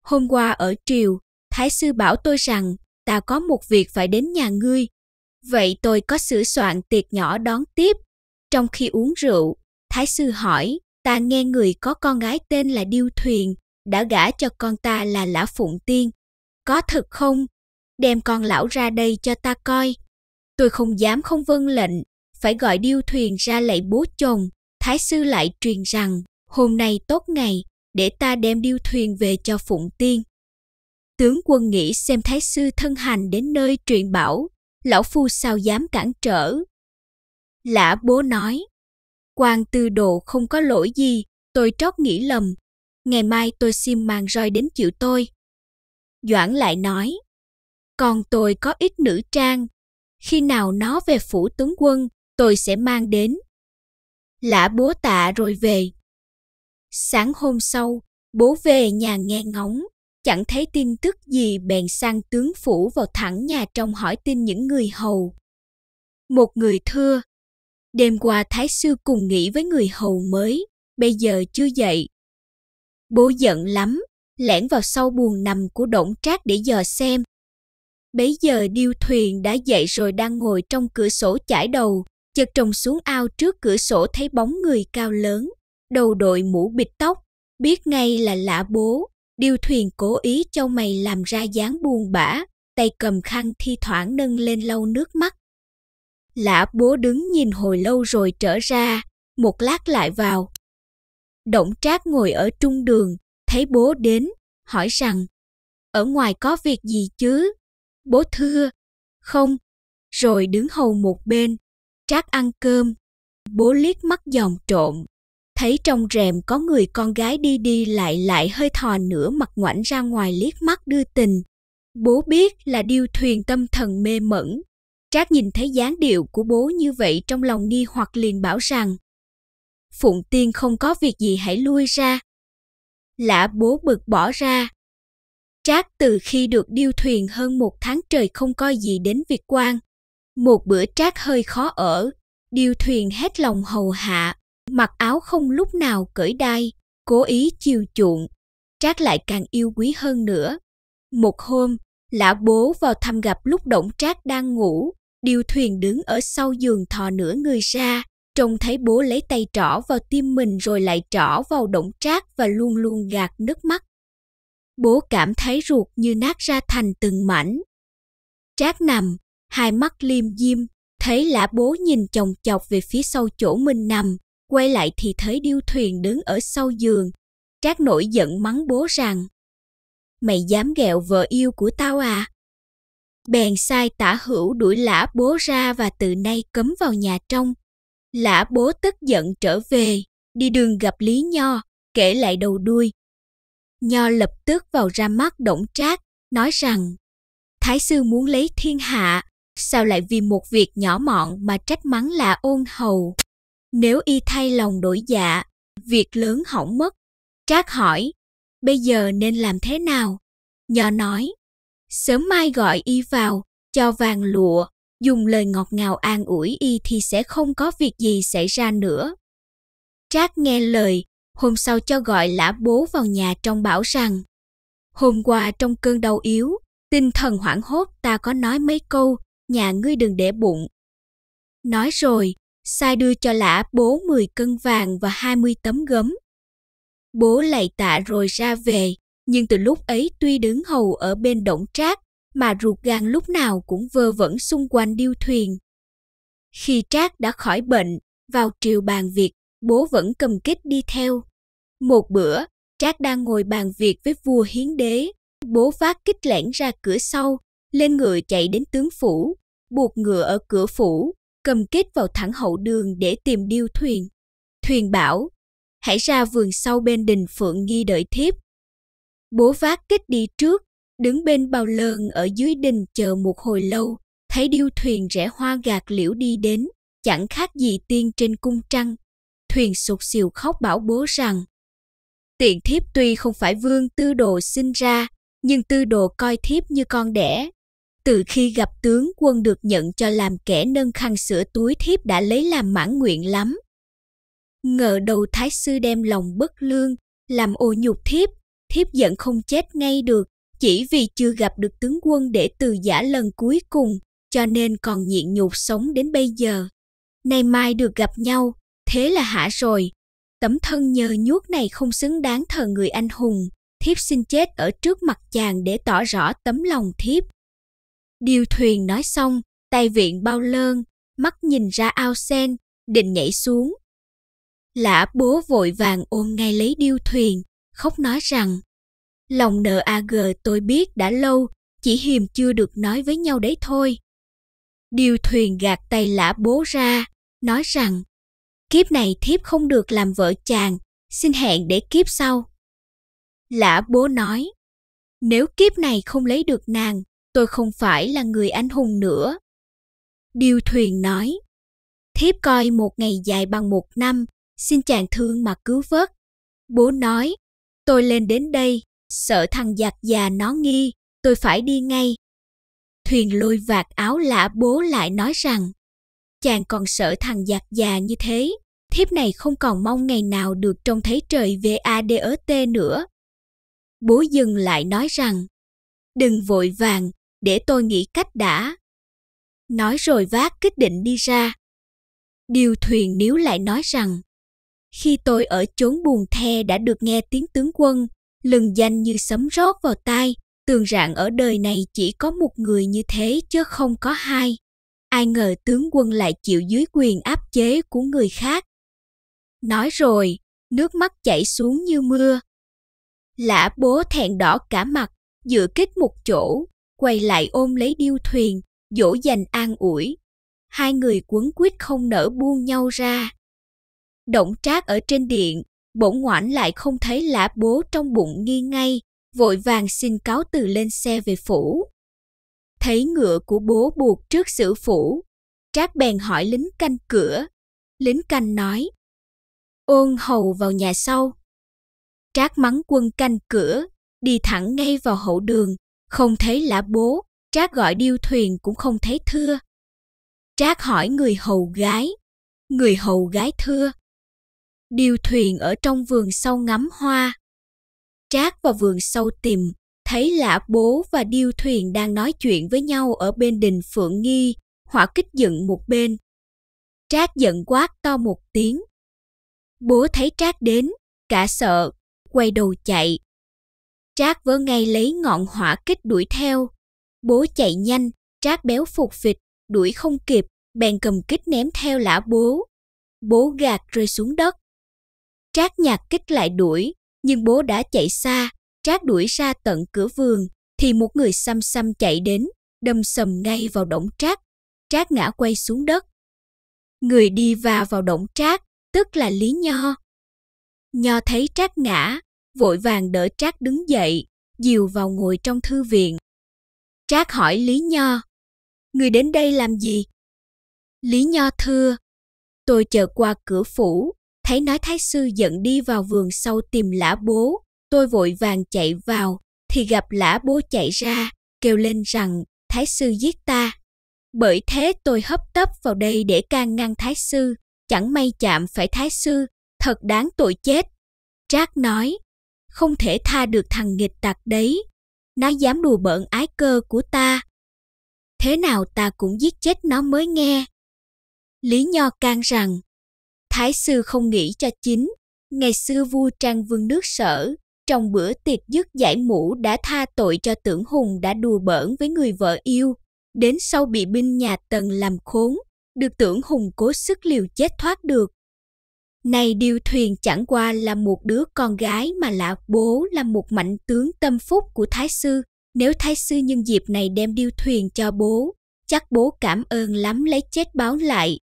Hôm qua ở triều, Thái sư bảo tôi rằng ta có một việc phải đến nhà ngươi. Vậy tôi có sửa soạn tiệc nhỏ đón tiếp. Trong khi uống rượu, Thái sư hỏi, ta nghe người có con gái tên là Điêu Thuyền, đã gả cho con ta là Lã Phụng Tiên. Có thật không? Đem con lão ra đây cho ta coi. Tôi không dám không vâng lệnh, phải gọi Điêu Thuyền ra lạy bố chồng. Thái sư lại truyền rằng, hôm nay tốt ngày, để ta đem Điêu Thuyền về cho Phụng Tiên. Tướng quân nghĩ xem thái sư thân hành đến nơi truyền bảo, lão phu sao dám cản trở. Lã bố nói, quan tư đồ không có lỗi gì, tôi trót nghĩ lầm. Ngày mai tôi xin màn roi đến chịu tôi. Doãn lại nói, còn tôi có ít nữ trang. Khi nào nó về phủ tướng quân, tôi sẽ mang đến. Lã bố tạ rồi về. Sáng hôm sau, bố về nhà nghe ngóng chẳng thấy tin tức gì bèn sang tướng phủ vào thẳng nhà trong hỏi tin những người hầu. Một người thưa, đêm qua thái sư cùng nghỉ với người hầu mới, bây giờ chưa dậy. Bố giận lắm, lẻn vào sau buồng nằm của đổng trác để dò xem. Bấy giờ điêu thuyền đã dậy rồi đang ngồi trong cửa sổ chải đầu, chợt trồng xuống ao trước cửa sổ thấy bóng người cao lớn, đầu đội mũ bịt tóc, biết ngay là lạ bố, Điều thuyền cố ý cho mày làm ra dáng buồn bã, tay cầm khăn thi thoảng nâng lên lau nước mắt. Lã bố đứng nhìn hồi lâu rồi trở ra, một lát lại vào. Động trác ngồi ở trung đường, thấy bố đến, hỏi rằng, ở ngoài có việc gì chứ? Bố thưa, không, rồi đứng hầu một bên, trác ăn cơm. Bố liếc mắt dòng trộm, thấy trong rèm có người con gái đi đi lại lại hơi thò nửa mặt ngoảnh ra ngoài liếc mắt đưa tình. Bố biết là điêu thuyền tâm thần mê mẩn. Trác nhìn thấy dáng điệu của bố như vậy trong lòng nghi hoặc liền bảo rằng Phụng tiên không có việc gì hãy lui ra. Lạ bố bực bỏ ra. Trác từ khi được điêu thuyền hơn một tháng trời không coi gì đến việc quan. Một bữa trác hơi khó ở, điêu thuyền hết lòng hầu hạ, mặc áo không lúc nào cởi đai, cố ý chiều chuộng. Trác lại càng yêu quý hơn nữa. Một hôm, lão bố vào thăm gặp lúc động trác đang ngủ, điều thuyền đứng ở sau giường thò nửa người ra, trông thấy bố lấy tay trỏ vào tim mình rồi lại trỏ vào động trác và luôn luôn gạt nước mắt. Bố cảm thấy ruột như nát ra thành từng mảnh. Trác nằm, hai mắt liêm diêm, thấy lã bố nhìn chồng chọc về phía sau chỗ mình nằm, quay lại thì thấy điêu thuyền đứng ở sau giường. Trác nổi giận mắng bố rằng, mày dám ghẹo vợ yêu của tao à? Bèn sai tả hữu đuổi lã bố ra và từ nay cấm vào nhà trong. Lã bố tức giận trở về, đi đường gặp Lý Nho, kể lại đầu đuôi. Nho lập tức vào ra mắt động Trác, nói rằng Thái sư muốn lấy thiên hạ, sao lại vì một việc nhỏ mọn mà trách mắng là ôn hầu. Nếu y thay lòng đổi dạ, việc lớn hỏng mất. Trác hỏi, bây giờ nên làm thế nào? Nho nói, sớm mai gọi y vào, cho vàng lụa, dùng lời ngọt ngào an ủi y thì sẽ không có việc gì xảy ra nữa. Trác nghe lời, hôm sau cho gọi lã bố vào nhà trong bảo rằng, hôm qua trong cơn đau yếu, tinh thần hoảng hốt ta có nói mấy câu, nhà ngươi đừng để bụng. Nói rồi, sai đưa cho lã bố 10 cân vàng và 20 tấm gấm. Bố lạy tạ rồi ra về, nhưng từ lúc ấy tuy đứng hầu ở bên động trác, mà ruột gan lúc nào cũng vơ vẩn xung quanh điêu thuyền. Khi trác đã khỏi bệnh, vào triều bàn việc, bố vẫn cầm kích đi theo. Một bữa, trác đang ngồi bàn việc với vua hiến đế, bố phát kích lẻn ra cửa sau, lên ngựa chạy đến tướng phủ, buộc ngựa ở cửa phủ, cầm kết vào thẳng hậu đường để tìm điêu thuyền. Thuyền bảo, hãy ra vườn sau bên đình Phượng Nghi đợi thiếp. Bố vác kết đi trước, đứng bên bao lơn ở dưới đình chờ một hồi lâu, thấy điêu thuyền rẽ hoa gạt liễu đi đến, chẳng khác gì tiên trên cung trăng. Thuyền sụt xìu khóc bảo bố rằng, Tiện thiếp tuy không phải vương tư đồ sinh ra, nhưng tư đồ coi thiếp như con đẻ, từ khi gặp tướng quân được nhận cho làm kẻ nâng khăn sửa túi thiếp đã lấy làm mãn nguyện lắm. Ngờ đầu thái sư đem lòng bất lương, làm ô nhục thiếp, thiếp giận không chết ngay được, chỉ vì chưa gặp được tướng quân để từ giả lần cuối cùng, cho nên còn nhịn nhục sống đến bây giờ. Nay mai được gặp nhau, thế là hả rồi. Tấm thân nhờ nhuốc này không xứng đáng thờ người anh hùng, thiếp xin chết ở trước mặt chàng để tỏ rõ tấm lòng thiếp. Điều thuyền nói xong, tay viện bao lơn, mắt nhìn ra ao sen, định nhảy xuống. Lã bố vội vàng ôm ngay lấy điêu thuyền, khóc nói rằng Lòng nợ a AG tôi biết đã lâu, chỉ hiềm chưa được nói với nhau đấy thôi. Điêu thuyền gạt tay lã bố ra, nói rằng Kiếp này thiếp không được làm vợ chàng, xin hẹn để kiếp sau. Lã bố nói, nếu kiếp này không lấy được nàng, tôi không phải là người anh hùng nữa. Điêu thuyền nói, thiếp coi một ngày dài bằng một năm, xin chàng thương mà cứu vớt. Bố nói, tôi lên đến đây, sợ thằng giặc già nó nghi, tôi phải đi ngay. Thuyền lôi vạt áo lạ bố lại nói rằng, chàng còn sợ thằng giặc già như thế, thiếp này không còn mong ngày nào được trông thấy trời về ADT e nữa. Bố dừng lại nói rằng, đừng vội vàng, để tôi nghĩ cách đã. Nói rồi vác kích định đi ra. Điều thuyền níu lại nói rằng, khi tôi ở chốn buồn the đã được nghe tiếng tướng quân, lừng danh như sấm rót vào tai, tường rạng ở đời này chỉ có một người như thế chứ không có hai. Ai ngờ tướng quân lại chịu dưới quyền áp chế của người khác. Nói rồi, nước mắt chảy xuống như mưa. Lã bố thẹn đỏ cả mặt, dựa kích một chỗ, quay lại ôm lấy điêu thuyền, dỗ dành an ủi. Hai người quấn quýt không nỡ buông nhau ra. Động trác ở trên điện, bỗng ngoảnh lại không thấy lã bố trong bụng nghi ngay, vội vàng xin cáo từ lên xe về phủ. Thấy ngựa của bố buộc trước sử phủ, trác bèn hỏi lính canh cửa. Lính canh nói, ôn hầu vào nhà sau. Trác mắng quân canh cửa, đi thẳng ngay vào hậu đường, không thấy lã bố, Trác gọi điêu thuyền cũng không thấy thưa. Trác hỏi người hầu gái, người hầu gái thưa. Điêu thuyền ở trong vườn sau ngắm hoa. Trác vào vườn sau tìm, thấy lã bố và điêu thuyền đang nói chuyện với nhau ở bên đình Phượng Nghi, hỏa kích dựng một bên. Trác giận quát to một tiếng. Bố thấy Trác đến, cả sợ, quay đầu chạy. Trác vớ ngay lấy ngọn hỏa kích đuổi theo. Bố chạy nhanh, Trác béo phục vịt, đuổi không kịp, bèn cầm kích ném theo lã bố. Bố gạt rơi xuống đất. Trác nhặt kích lại đuổi, nhưng bố đã chạy xa, Trác đuổi ra tận cửa vườn, thì một người xăm xăm chạy đến, đâm sầm ngay vào động Trác. Trác ngã quay xuống đất. Người đi vào vào động Trác, tức là Lý Nho. Nho thấy Trác ngã, vội vàng đỡ Trác đứng dậy, dìu vào ngồi trong thư viện. Trác hỏi Lý Nho, người đến đây làm gì? Lý Nho thưa, tôi chờ qua cửa phủ, thấy nói thái sư dẫn đi vào vườn sau tìm lã bố, tôi vội vàng chạy vào, thì gặp lã bố chạy ra, kêu lên rằng thái sư giết ta. Bởi thế tôi hấp tấp vào đây để can ngăn thái sư, chẳng may chạm phải thái sư, thật đáng tội chết. Trác nói, không thể tha được thằng nghịch tặc đấy. Nó dám đùa bỡn ái cơ của ta. Thế nào ta cũng giết chết nó mới nghe. Lý Nho can rằng, Thái sư không nghĩ cho chính, ngày xưa vua Trang Vương nước sở, trong bữa tiệc dứt giải mũ đã tha tội cho tưởng hùng đã đùa bỡn với người vợ yêu, đến sau bị binh nhà Tần làm khốn, được tưởng hùng cố sức liều chết thoát được, này Điêu Thuyền chẳng qua là một đứa con gái mà lạ bố là một mạnh tướng tâm phúc của Thái Sư. Nếu Thái Sư nhân dịp này đem Điêu Thuyền cho bố, chắc bố cảm ơn lắm lấy chết báo lại.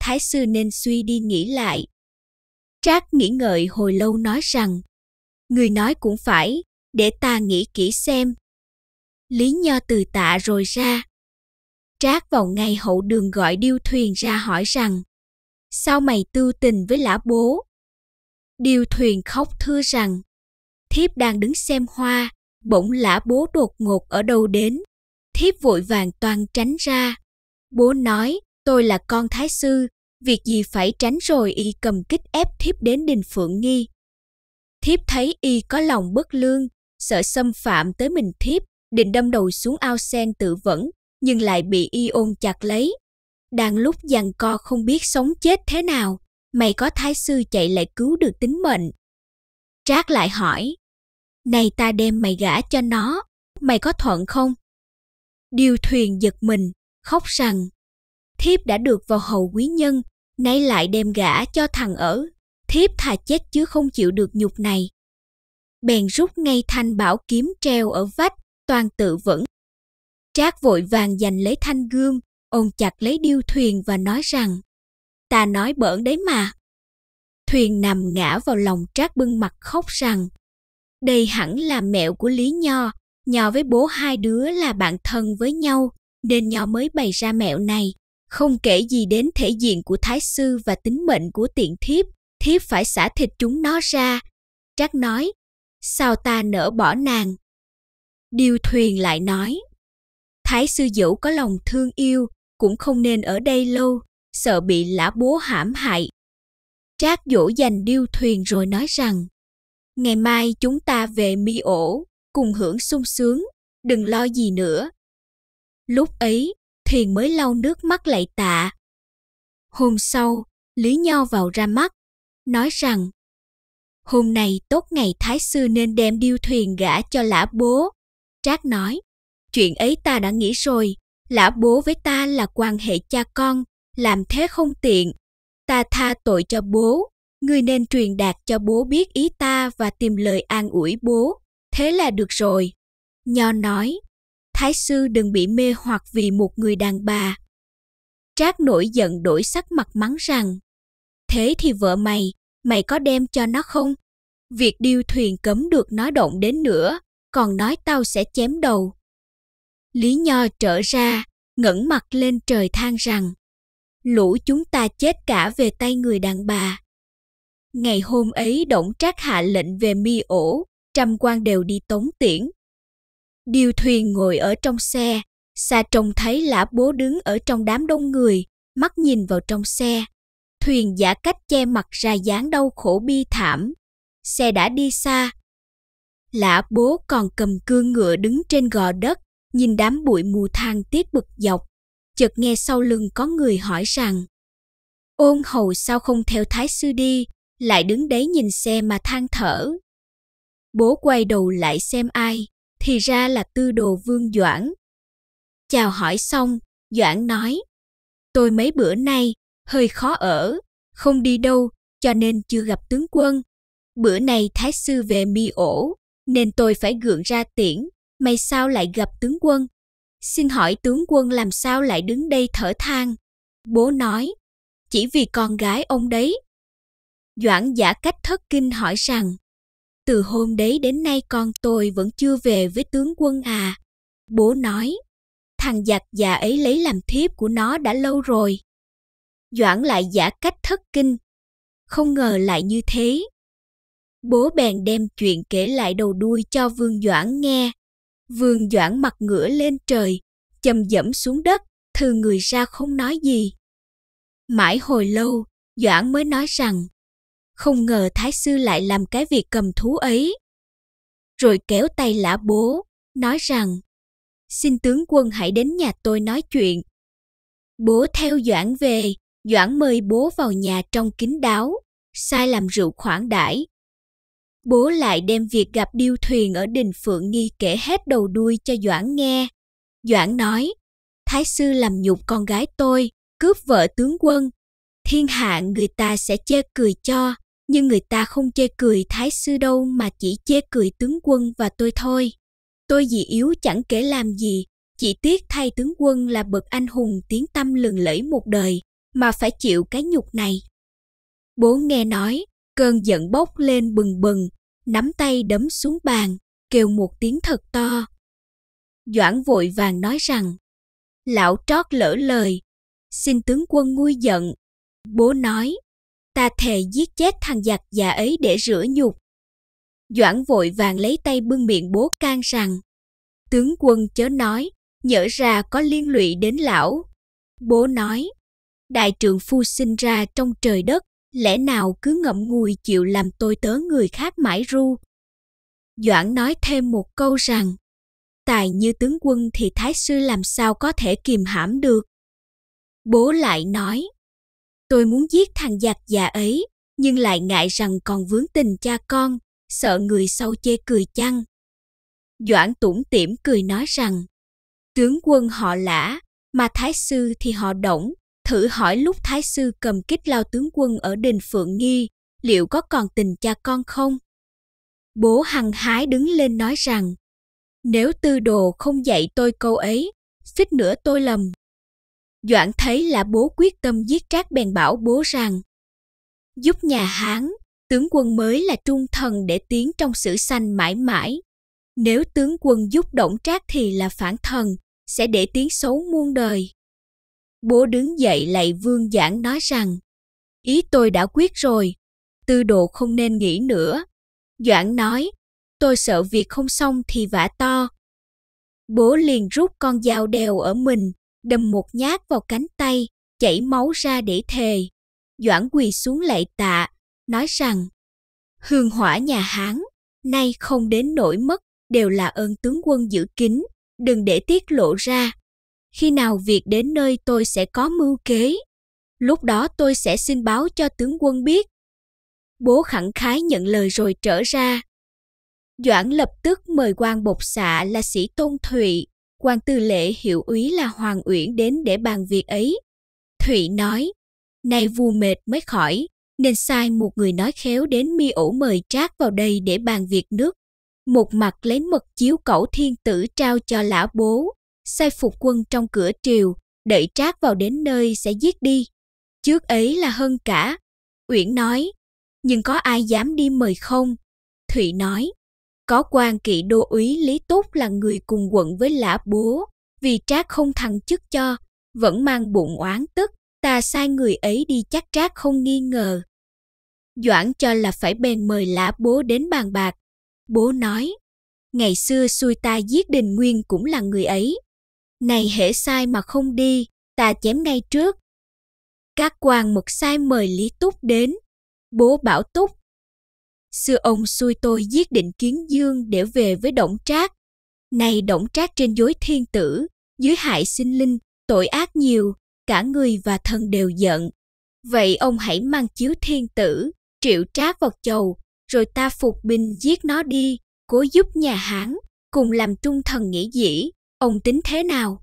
Thái Sư nên suy đi nghĩ lại. Trác nghĩ ngợi hồi lâu nói rằng, người nói cũng phải, để ta nghĩ kỹ xem. Lý Nho từ tạ rồi ra. Trác vào ngay hậu đường gọi Điêu Thuyền ra hỏi rằng, sao mày tư tình với lã bố? Điều thuyền khóc thưa rằng, thiếp đang đứng xem hoa, bỗng lã bố đột ngột ở đâu đến. Thiếp vội vàng toàn tránh ra. Bố nói, tôi là con thái sư, việc gì phải tránh rồi y cầm kích ép thiếp đến đình phượng nghi. Thiếp thấy y có lòng bất lương, sợ xâm phạm tới mình thiếp, định đâm đầu xuống ao sen tự vẫn, nhưng lại bị y ôm chặt lấy. Đang lúc giằng co không biết sống chết thế nào, mày có thái sư chạy lại cứu được tính mệnh. Trác lại hỏi, này ta đem mày gả cho nó, mày có thuận không? Điều thuyền giật mình, khóc rằng, thiếp đã được vào hầu quý nhân, nay lại đem gả cho thằng ở, thiếp thà chết chứ không chịu được nhục này. Bèn rút ngay thanh bảo kiếm treo ở vách, toàn tự vẫn. Trác vội vàng giành lấy thanh gương ôm chặt lấy điêu thuyền và nói rằng ta nói bỡn đấy mà thuyền nằm ngã vào lòng trác bưng mặt khóc rằng đây hẳn là mẹo của lý nho nho với bố hai đứa là bạn thân với nhau nên nho mới bày ra mẹo này không kể gì đến thể diện của thái sư và tính mệnh của tiện thiếp thiếp phải xả thịt chúng nó ra trác nói sao ta nỡ bỏ nàng điêu thuyền lại nói thái sư dữu có lòng thương yêu cũng không nên ở đây lâu, sợ bị lã bố hãm hại. Trác dỗ dành điêu thuyền rồi nói rằng, ngày mai chúng ta về mi ổ, cùng hưởng sung sướng, đừng lo gì nữa. Lúc ấy, thiền mới lau nước mắt lại tạ. Hôm sau, Lý Nho vào ra mắt, nói rằng, hôm nay tốt ngày Thái Sư nên đem điêu thuyền gả cho lã bố. Trác nói, chuyện ấy ta đã nghĩ rồi, lã bố với ta là quan hệ cha con, làm thế không tiện. Ta tha tội cho bố, ngươi nên truyền đạt cho bố biết ý ta và tìm lời an ủi bố, thế là được rồi. Nho nói, Thái sư đừng bị mê hoặc vì một người đàn bà. Trác nổi giận đổi sắc mặt mắng rằng, thế thì vợ mày, mày có đem cho nó không? Việc điêu thuyền cấm được nói động đến nữa, còn nói tao sẽ chém đầu. Lý Nho trở ra, ngẩng mặt lên trời than rằng lũ chúng ta chết cả về tay người đàn bà. Ngày hôm ấy Đổng Trác hạ lệnh về mi ổ, trăm quan đều đi tống tiễn. Điều thuyền ngồi ở trong xe, xa trông thấy lã bố đứng ở trong đám đông người, mắt nhìn vào trong xe. Thuyền giả cách che mặt ra dáng đau khổ bi thảm. Xe đã đi xa. Lã bố còn cầm cương ngựa đứng trên gò đất, nhìn đám bụi mù thang tiết bực dọc, chợt nghe sau lưng có người hỏi rằng Ôn hầu sao không theo thái sư đi, lại đứng đấy nhìn xe mà than thở. Bố quay đầu lại xem ai, thì ra là tư đồ vương Doãn. Chào hỏi xong, Doãn nói, tôi mấy bữa nay hơi khó ở, không đi đâu, cho nên chưa gặp tướng quân. Bữa nay thái sư về mi ổ, nên tôi phải gượng ra tiễn, mày sao lại gặp tướng quân? Xin hỏi tướng quân làm sao lại đứng đây thở than? Bố nói, chỉ vì con gái ông đấy. Doãn giả cách thất kinh hỏi rằng, từ hôm đấy đến nay con tôi vẫn chưa về với tướng quân à. Bố nói, thằng giặc già ấy lấy làm thiếp của nó đã lâu rồi. Doãn lại giả cách thất kinh, không ngờ lại như thế. Bố bèn đem chuyện kể lại đầu đuôi cho Vương Doãn nghe, Vương Doãn mặt ngửa lên trời, chầm dẫm xuống đất, thư người ra không nói gì. Mãi hồi lâu, Doãn mới nói rằng, không ngờ Thái Sư lại làm cái việc cầm thú ấy. Rồi kéo tay lã bố, nói rằng, xin tướng quân hãy đến nhà tôi nói chuyện. Bố theo Doãn về, Doãn mời bố vào nhà trong kín đáo, sai làm rượu khoản đãi, bố lại đem việc gặp điêu thuyền ở đình Phượng Nghi kể hết đầu đuôi cho Doãn nghe. Doãn nói, Thái sư làm nhục con gái tôi, cướp vợ tướng quân. Thiên hạ người ta sẽ chê cười cho, nhưng người ta không chê cười Thái sư đâu mà chỉ chê cười tướng quân và tôi thôi. Tôi vì yếu chẳng kể làm gì, chỉ tiếc thay tướng quân là bậc anh hùng tiếng tâm lừng lẫy một đời, mà phải chịu cái nhục này. Bố nghe nói, cơn giận bốc lên bừng bừng, nắm tay đấm xuống bàn, kêu một tiếng thật to. Doãn vội vàng nói rằng, lão trót lỡ lời, xin tướng quân nguôi giận. Bố nói, ta thề giết chết thằng giặc già ấy để rửa nhục. Doãn vội vàng lấy tay bưng miệng bố can rằng, tướng quân chớ nói, nhỡ ra có liên lụy đến lão. Bố nói, đại trượng phu sinh ra trong trời đất, lẽ nào cứ ngậm ngùi chịu làm tôi tớ người khác mãi ru. Doãn nói thêm một câu rằng, tài như tướng quân thì thái sư làm sao có thể kìm hãm được. Bố lại nói, tôi muốn giết thằng giặc già ấy, nhưng lại ngại rằng còn vướng tình cha con, sợ người sau chê cười chăng. Doãn tủm tỉm cười nói rằng, tướng quân họ lã, mà thái sư thì họ động thử hỏi lúc thái sư cầm kích lao tướng quân ở đình phượng nghi liệu có còn tình cha con không bố hằng hái đứng lên nói rằng nếu tư đồ không dạy tôi câu ấy xích nữa tôi lầm doãn thấy là bố quyết tâm giết trác bèn bảo bố rằng giúp nhà hán tướng quân mới là trung thần để tiến trong sử sanh mãi mãi nếu tướng quân giúp động trác thì là phản thần sẽ để tiếng xấu muôn đời Bố đứng dậy lạy vương giảng nói rằng, ý tôi đã quyết rồi, tư đồ không nên nghĩ nữa. Doãn nói, tôi sợ việc không xong thì vả to. Bố liền rút con dao đèo ở mình, đâm một nhát vào cánh tay, chảy máu ra để thề. Doãn quỳ xuống lạy tạ, nói rằng, hương hỏa nhà Hán, nay không đến nỗi mất đều là ơn tướng quân giữ kín, đừng để tiết lộ ra khi nào việc đến nơi tôi sẽ có mưu kế lúc đó tôi sẽ xin báo cho tướng quân biết bố khẳng khái nhận lời rồi trở ra doãn lập tức mời quan bột xạ là sĩ tôn thụy quan tư lệ hiệu úy là hoàng uyển đến để bàn việc ấy thụy nói nay vua mệt mới khỏi nên sai một người nói khéo đến mi ổ mời trác vào đây để bàn việc nước một mặt lấy mật chiếu cẩu thiên tử trao cho lão bố sai phục quân trong cửa triều, đợi trác vào đến nơi sẽ giết đi. Trước ấy là hơn cả. Uyển nói, nhưng có ai dám đi mời không? Thụy nói, có quan kỵ đô úy Lý Túc là người cùng quận với lã bố, vì trác không thăng chức cho, vẫn mang bụng oán tức, ta sai người ấy đi chắc trác không nghi ngờ. Doãn cho là phải bèn mời lã bố đến bàn bạc. Bố nói, ngày xưa xui ta giết đình nguyên cũng là người ấy này hễ sai mà không đi, ta chém ngay trước. Các quan một sai mời Lý Túc đến, bố bảo Túc. Xưa ông xui tôi giết định kiến dương để về với động trác. nay động trác trên dối thiên tử, dưới hại sinh linh, tội ác nhiều, cả người và thần đều giận. Vậy ông hãy mang chiếu thiên tử, triệu trác vào chầu, rồi ta phục binh giết nó đi, cố giúp nhà Hán, cùng làm trung thần nghĩ dĩ, ông tính thế nào?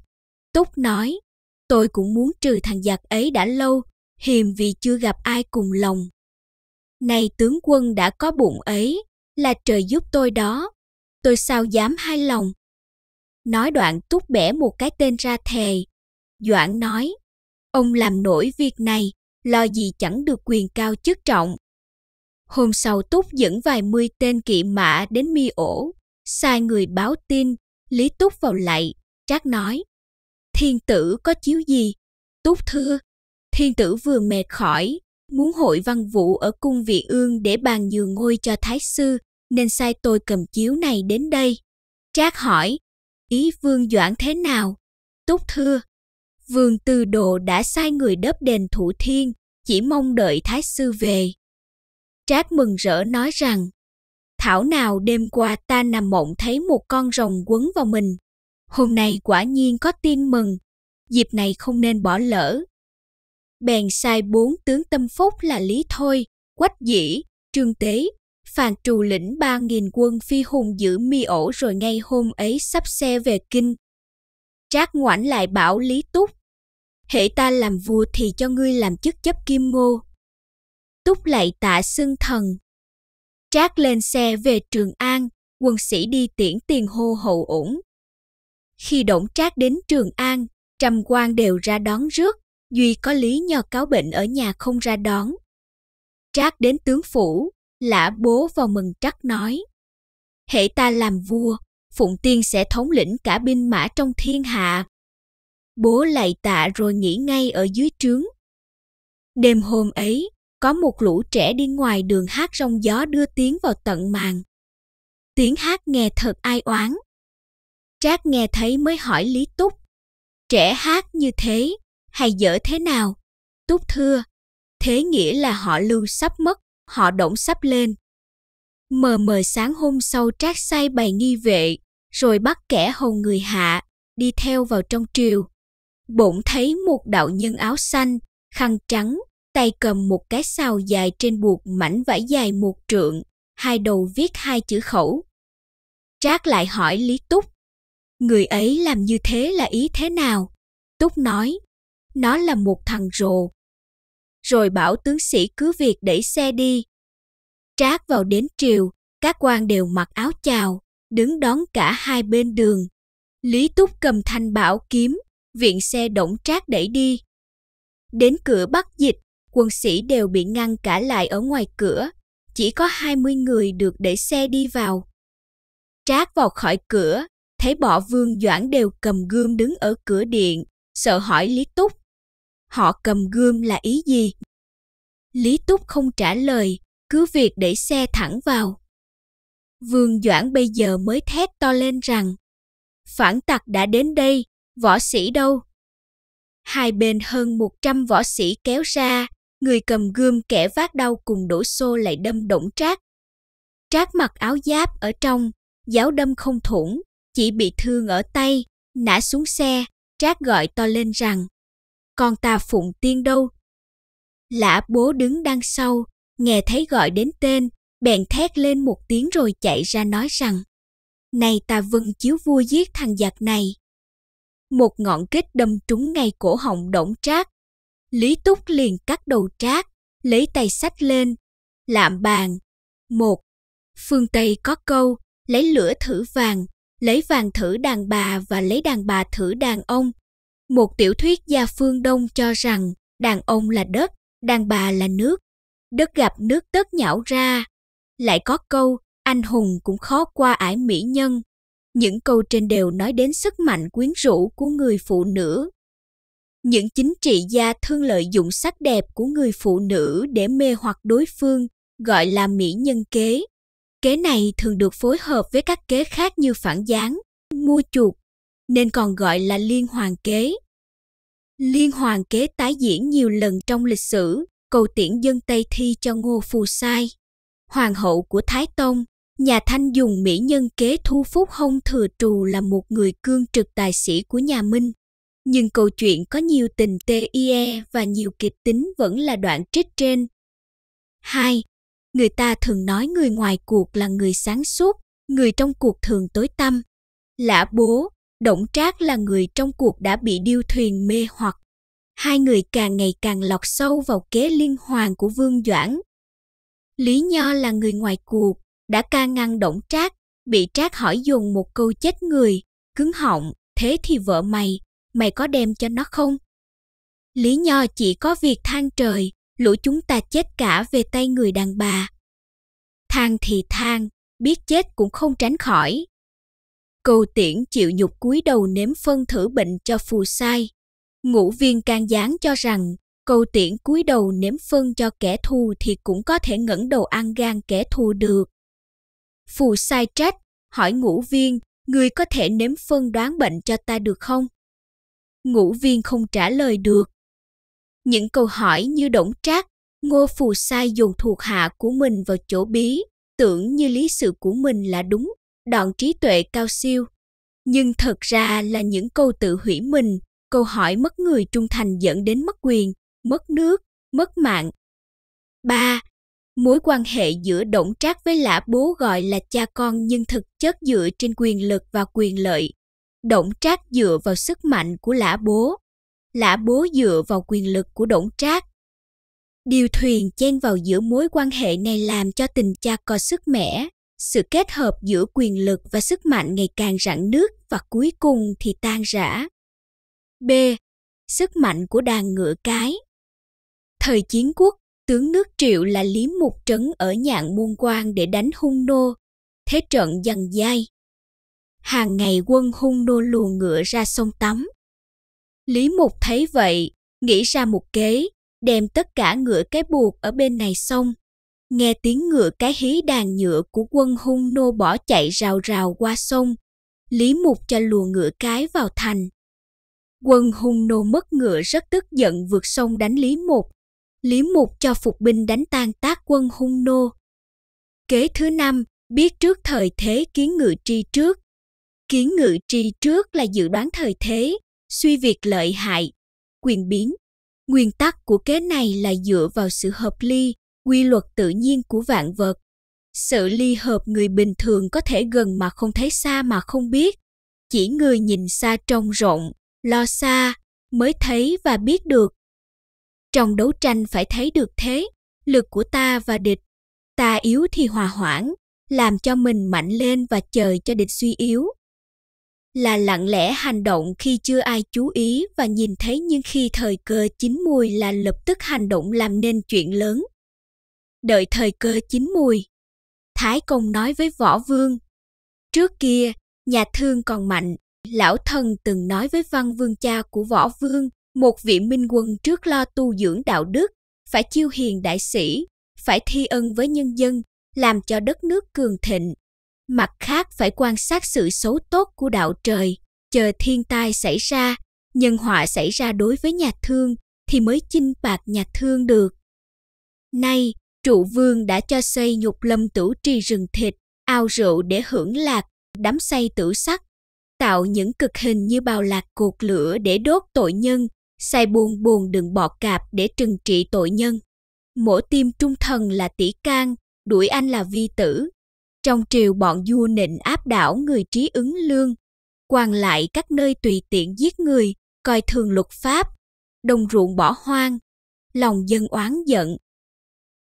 Túc nói, tôi cũng muốn trừ thằng giặc ấy đã lâu, hiềm vì chưa gặp ai cùng lòng. nay tướng quân đã có bụng ấy, là trời giúp tôi đó, tôi sao dám hai lòng. Nói đoạn Túc bẻ một cái tên ra thề. Doãn nói, ông làm nổi việc này, lo gì chẳng được quyền cao chức trọng. Hôm sau Túc dẫn vài mươi tên kỵ mã đến mi ổ, sai người báo tin Lý Túc vào lạy, trác nói, thiên tử có chiếu gì? Túc thưa, thiên tử vừa mệt khỏi, muốn hội văn vụ ở cung vị ương để bàn nhường ngôi cho thái sư, nên sai tôi cầm chiếu này đến đây. Trác hỏi, ý vương doãn thế nào? Túc thưa, vương từ đồ đã sai người đớp đền thủ thiên, chỉ mong đợi thái sư về. Trác mừng rỡ nói rằng, Thảo nào đêm qua ta nằm mộng thấy một con rồng quấn vào mình. Hôm nay quả nhiên có tin mừng, dịp này không nên bỏ lỡ. Bèn sai bốn tướng tâm phúc là Lý Thôi, Quách Dĩ, Trương Tế, Phàn Trù lĩnh ba nghìn quân phi hùng giữ mi ổ rồi ngay hôm ấy sắp xe về kinh. Trác ngoảnh lại bảo Lý Túc, hệ ta làm vua thì cho ngươi làm chức chấp kim ngô. Túc lại tạ xưng thần, Trác lên xe về Trường An, quân sĩ đi tiễn tiền hô hậu ổn. Khi Đổng Trác đến Trường An, trăm quan đều ra đón rước, duy có lý nhờ cáo bệnh ở nhà không ra đón. Trác đến tướng phủ, lã bố vào mừng trắc nói. Hệ ta làm vua, Phụng Tiên sẽ thống lĩnh cả binh mã trong thiên hạ. Bố lạy tạ rồi nghỉ ngay ở dưới trướng. Đêm hôm ấy, có một lũ trẻ đi ngoài đường hát rong gió đưa tiếng vào tận màn. Tiếng hát nghe thật ai oán. Trác nghe thấy mới hỏi Lý Túc. Trẻ hát như thế, hay dở thế nào? Túc thưa, thế nghĩa là họ lưu sắp mất, họ động sắp lên. Mờ mờ sáng hôm sau trác say bày nghi vệ, rồi bắt kẻ hầu người hạ, đi theo vào trong triều. Bỗng thấy một đạo nhân áo xanh, khăn trắng, tay cầm một cái sao dài trên buộc mảnh vải dài một trượng, hai đầu viết hai chữ khẩu. Trác lại hỏi Lý Túc, người ấy làm như thế là ý thế nào? Túc nói, nó là một thằng rồ. Rồi bảo tướng sĩ cứ việc đẩy xe đi. Trác vào đến triều, các quan đều mặc áo chào, đứng đón cả hai bên đường. Lý Túc cầm thanh bảo kiếm, viện xe động trác đẩy đi. Đến cửa Bắc Dịch, quân sĩ đều bị ngăn cả lại ở ngoài cửa, chỉ có 20 người được để xe đi vào. Trác vào khỏi cửa, thấy bỏ vương doãn đều cầm gươm đứng ở cửa điện, sợ hỏi Lý Túc. Họ cầm gươm là ý gì? Lý Túc không trả lời, cứ việc để xe thẳng vào. Vương Doãn bây giờ mới thét to lên rằng Phản tặc đã đến đây, võ sĩ đâu? Hai bên hơn 100 võ sĩ kéo ra, người cầm gươm kẻ vác đau cùng đổ xô lại đâm đổng trác. Trác mặc áo giáp ở trong, giáo đâm không thủng, chỉ bị thương ở tay, nã xuống xe, trác gọi to lên rằng, con ta phụng tiên đâu? Lã bố đứng đằng sau, nghe thấy gọi đến tên, bèn thét lên một tiếng rồi chạy ra nói rằng, này ta vâng chiếu vua giết thằng giặc này. Một ngọn kích đâm trúng ngay cổ họng đổng trác, Lý Túc liền cắt đầu trác, lấy tay sách lên, lạm bàn. Một, phương Tây có câu, lấy lửa thử vàng, lấy vàng thử đàn bà và lấy đàn bà thử đàn ông. Một tiểu thuyết gia phương Đông cho rằng đàn ông là đất, đàn bà là nước. Đất gặp nước tất nhão ra. Lại có câu, anh hùng cũng khó qua ải mỹ nhân. Những câu trên đều nói đến sức mạnh quyến rũ của người phụ nữ những chính trị gia thương lợi dụng sắc đẹp của người phụ nữ để mê hoặc đối phương gọi là mỹ nhân kế kế này thường được phối hợp với các kế khác như phản gián mua chuộc nên còn gọi là liên hoàn kế liên hoàn kế tái diễn nhiều lần trong lịch sử cầu tiễn dân tây thi cho ngô phù sai hoàng hậu của thái tông nhà thanh dùng mỹ nhân kế thu phúc hông thừa trù là một người cương trực tài sĩ của nhà minh nhưng câu chuyện có nhiều tình tê TIE và nhiều kịch tính vẫn là đoạn trích trên. 2. Người ta thường nói người ngoài cuộc là người sáng suốt, người trong cuộc thường tối tâm Lã bố, Động Trác là người trong cuộc đã bị điêu thuyền mê hoặc. Hai người càng ngày càng lọt sâu vào kế liên hoàn của Vương Doãn. Lý Nho là người ngoài cuộc, đã ca ngăn Động Trác, bị Trác hỏi dùng một câu chết người, cứng họng, thế thì vợ mày, mày có đem cho nó không? Lý nho chỉ có việc than trời, lũ chúng ta chết cả về tay người đàn bà. Than thì than, biết chết cũng không tránh khỏi. Cầu tiễn chịu nhục cúi đầu nếm phân thử bệnh cho phù sai. Ngũ viên can gián cho rằng cầu tiễn cúi đầu nếm phân cho kẻ thù thì cũng có thể ngẩng đầu ăn gan kẻ thù được. Phù sai trách, hỏi ngũ viên, người có thể nếm phân đoán bệnh cho ta được không? ngũ viên không trả lời được. Những câu hỏi như đổng trác, ngô phù sai dùng thuộc hạ của mình vào chỗ bí, tưởng như lý sự của mình là đúng, đoạn trí tuệ cao siêu. Nhưng thật ra là những câu tự hủy mình, câu hỏi mất người trung thành dẫn đến mất quyền, mất nước, mất mạng. 3. Mối quan hệ giữa Đổng Trác với Lã Bố gọi là cha con nhưng thực chất dựa trên quyền lực và quyền lợi, Đổng Trác dựa vào sức mạnh của lã bố, lã bố dựa vào quyền lực của Đổng Trác. Điều thuyền chen vào giữa mối quan hệ này làm cho tình cha co sức mẻ, sự kết hợp giữa quyền lực và sức mạnh ngày càng rạn nứt và cuối cùng thì tan rã. B. Sức mạnh của đàn ngựa cái Thời chiến quốc, tướng nước Triệu là Lý Mục Trấn ở nhạn muôn quan để đánh hung nô. Thế trận dần dai, hàng ngày quân hung nô lùa ngựa ra sông tắm. Lý Mục thấy vậy, nghĩ ra một kế, đem tất cả ngựa cái buộc ở bên này sông. Nghe tiếng ngựa cái hí đàn nhựa của quân hung nô bỏ chạy rào rào qua sông. Lý Mục cho lùa ngựa cái vào thành. Quân hung nô mất ngựa rất tức giận vượt sông đánh Lý Mục. Lý Mục cho phục binh đánh tan tác quân hung nô. Kế thứ năm, biết trước thời thế kiến ngự tri trước, kiến ngự tri trước là dự đoán thời thế suy việc lợi hại quyền biến nguyên tắc của kế này là dựa vào sự hợp ly quy luật tự nhiên của vạn vật sự ly hợp người bình thường có thể gần mà không thấy xa mà không biết chỉ người nhìn xa trông rộng lo xa mới thấy và biết được trong đấu tranh phải thấy được thế lực của ta và địch ta yếu thì hòa hoãn làm cho mình mạnh lên và chờ cho địch suy yếu là lặng lẽ hành động khi chưa ai chú ý và nhìn thấy nhưng khi thời cơ chín mùi là lập tức hành động làm nên chuyện lớn. Đợi thời cơ chín mùi, Thái Công nói với Võ Vương. Trước kia, nhà thương còn mạnh, lão thần từng nói với văn vương cha của Võ Vương, một vị minh quân trước lo tu dưỡng đạo đức, phải chiêu hiền đại sĩ, phải thi ân với nhân dân, làm cho đất nước cường thịnh, mặt khác phải quan sát sự xấu tốt của đạo trời chờ thiên tai xảy ra nhân họa xảy ra đối với nhà thương thì mới chinh phạt nhà thương được nay trụ vương đã cho xây nhục lâm tử tri rừng thịt ao rượu để hưởng lạc đám say tử sắc tạo những cực hình như bào lạc cột lửa để đốt tội nhân sai buồn buồn đừng bọ cạp để trừng trị tội nhân mổ tim trung thần là tỷ can đuổi anh là vi tử trong triều bọn vua nịnh áp đảo người trí ứng lương, quan lại các nơi tùy tiện giết người, coi thường luật pháp, đồng ruộng bỏ hoang, lòng dân oán giận.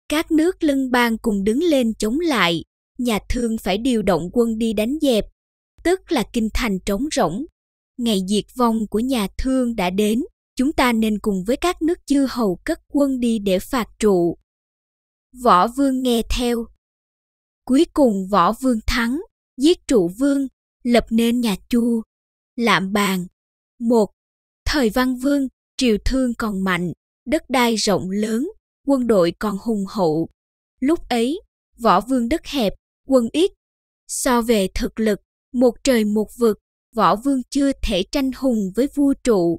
Các nước lân bang cùng đứng lên chống lại, nhà thương phải điều động quân đi đánh dẹp, tức là kinh thành trống rỗng. Ngày diệt vong của nhà thương đã đến, chúng ta nên cùng với các nước chư hầu cất quân đi để phạt trụ. Võ vương nghe theo, Cuối cùng võ vương thắng, giết trụ vương, lập nên nhà Chu, lạm bàn. Một, thời văn vương, triều thương còn mạnh, đất đai rộng lớn, quân đội còn hùng hậu. Lúc ấy, võ vương đất hẹp, quân ít. So về thực lực, một trời một vực, võ vương chưa thể tranh hùng với vua trụ.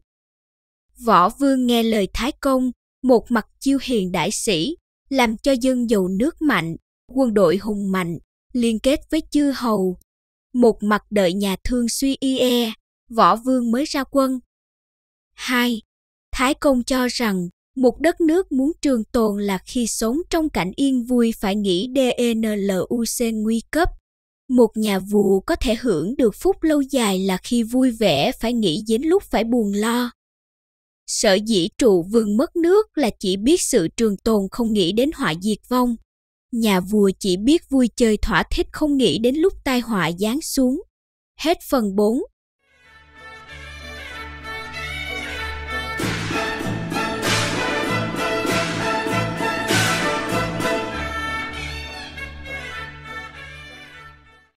Võ vương nghe lời Thái Công, một mặt chiêu hiền đại sĩ, làm cho dân giàu nước mạnh, quân đội hùng mạnh, liên kết với chư hầu. Một mặt đợi nhà thương suy y e, võ vương mới ra quân. hai Thái Công cho rằng một đất nước muốn trường tồn là khi sống trong cảnh yên vui phải nghĩ DNLUC e nguy cấp. Một nhà vua có thể hưởng được phúc lâu dài là khi vui vẻ phải nghĩ đến lúc phải buồn lo. Sở dĩ trụ vương mất nước là chỉ biết sự trường tồn không nghĩ đến họa diệt vong nhà vua chỉ biết vui chơi thỏa thích không nghĩ đến lúc tai họa giáng xuống. Hết phần 4